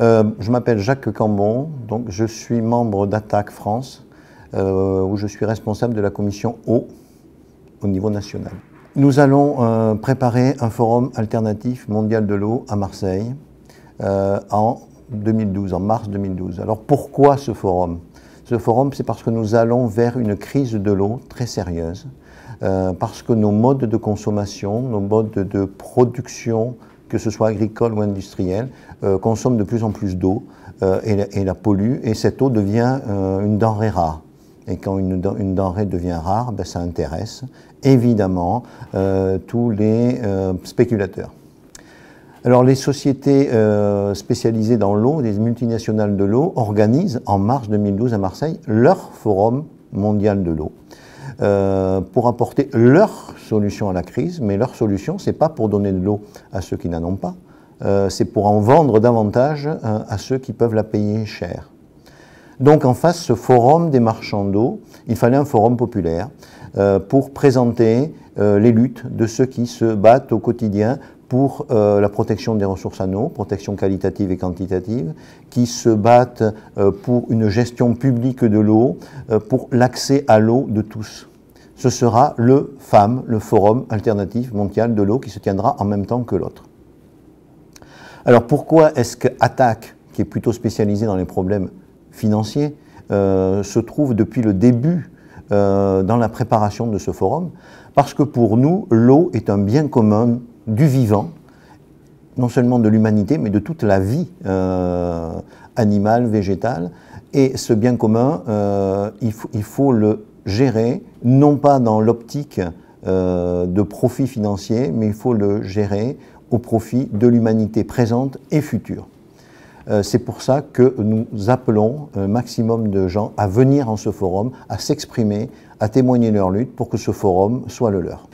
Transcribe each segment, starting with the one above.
Euh, je m'appelle Jacques Cambon, donc je suis membre d'Attaque France, euh, où je suis responsable de la commission eau au niveau national. Nous allons euh, préparer un forum alternatif mondial de l'eau à Marseille en 2012, en mars 2012. Alors pourquoi ce forum Ce forum, c'est parce que nous allons vers une crise de l'eau très sérieuse, parce que nos modes de consommation, nos modes de production, que ce soit agricole ou industrielle, euh, consomme de plus en plus d'eau euh, et, la pollue, et cette eau devient euh, une denrée rare. Et quand une, denrée devient rare, ben, ça intéresse évidemment tous les spéculateurs. Alors les sociétés spécialisées dans l'eau, les multinationales de l'eau, organisent en mars 2012 à Marseille leur forum mondial de l'eau. Euh, pour apporter leur solution à la crise, mais leur solution, n'est pas pour donner de l'eau à ceux qui n'en ont pas, euh, c'est pour en vendre davantage euh, à ceux qui peuvent la payer cher. Donc en face, ce forum des marchands d'eau, il fallait un forum populaire pour présenter les luttes de ceux qui se battent au quotidien pour euh, la protection des ressources en eau, protection qualitative et quantitative, qui se battent euh, pour une gestion publique de l'eau, euh, pour l'accès à l'eau de tous. Ce sera le FAM, le Forum alternatif mondial de l'eau, qui se tiendra en même temps que l'autre. Alors pourquoi est-ce que ATTAC, qui est plutôt spécialisé dans les problèmes financiers, se trouve depuis le début dans la préparation de ce forum Parce que pour nous, l'eau est un bien commun du vivant, non seulement de l'humanité, mais de toute la vie euh, animale, végétale. Et ce bien commun, euh, il, faut le gérer, non pas dans l'optique euh, de profit financier, mais il faut le gérer au profit de l'humanité présente et future. C'est pour ça que nous appelons un maximum de gens à venir en ce forum, à s'exprimer, à témoigner leur lutte pour que ce forum soit le leur.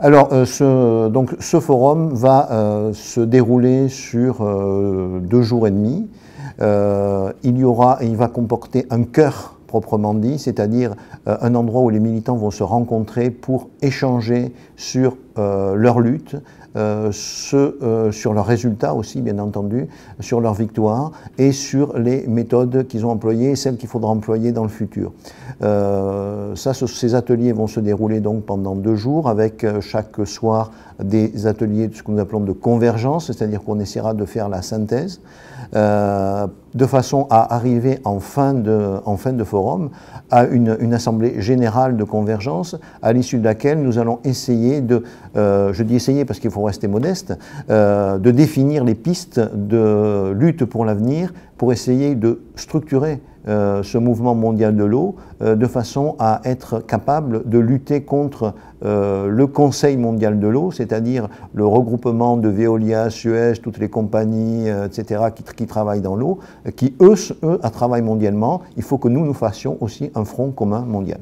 Alors, euh, ce, donc, ce forum va euh, se dérouler sur euh, deux jours et demi. il y aura, il va comporter un cœur proprement dit, c'est-à-dire un endroit où les militants vont se rencontrer pour échanger sur euh, leur lutte, euh, euh, sur leurs résultats aussi, bien entendu, sur leur victoire et sur les méthodes qu'ils ont employées et celles qu'il faudra employer dans le futur. ça, ces ateliers vont se dérouler donc pendant deux jours avec chaque soir des ateliers de ce que nous appelons de convergence, c'est-à-dire qu'on essaiera de faire la synthèse de façon à arriver en fin de, en fin de forum à une, une assemblée générale de convergence à l'issue de laquelle nous allons essayer de, euh, je dis essayer parce qu'il faut rester modeste, euh, de définir les pistes de lutte pour l'avenir pour essayer de structurer euh, ce mouvement mondial de l'eau de façon à être capable de lutter contre le Conseil mondial de l'eau, c'est-à-dire le regroupement de Veolia, Suez, toutes les compagnies, etc., qui, travaillent dans l'eau, qui eux, eux, travaillent mondialement. Il faut que nous, nous fassions aussi un front commun mondial.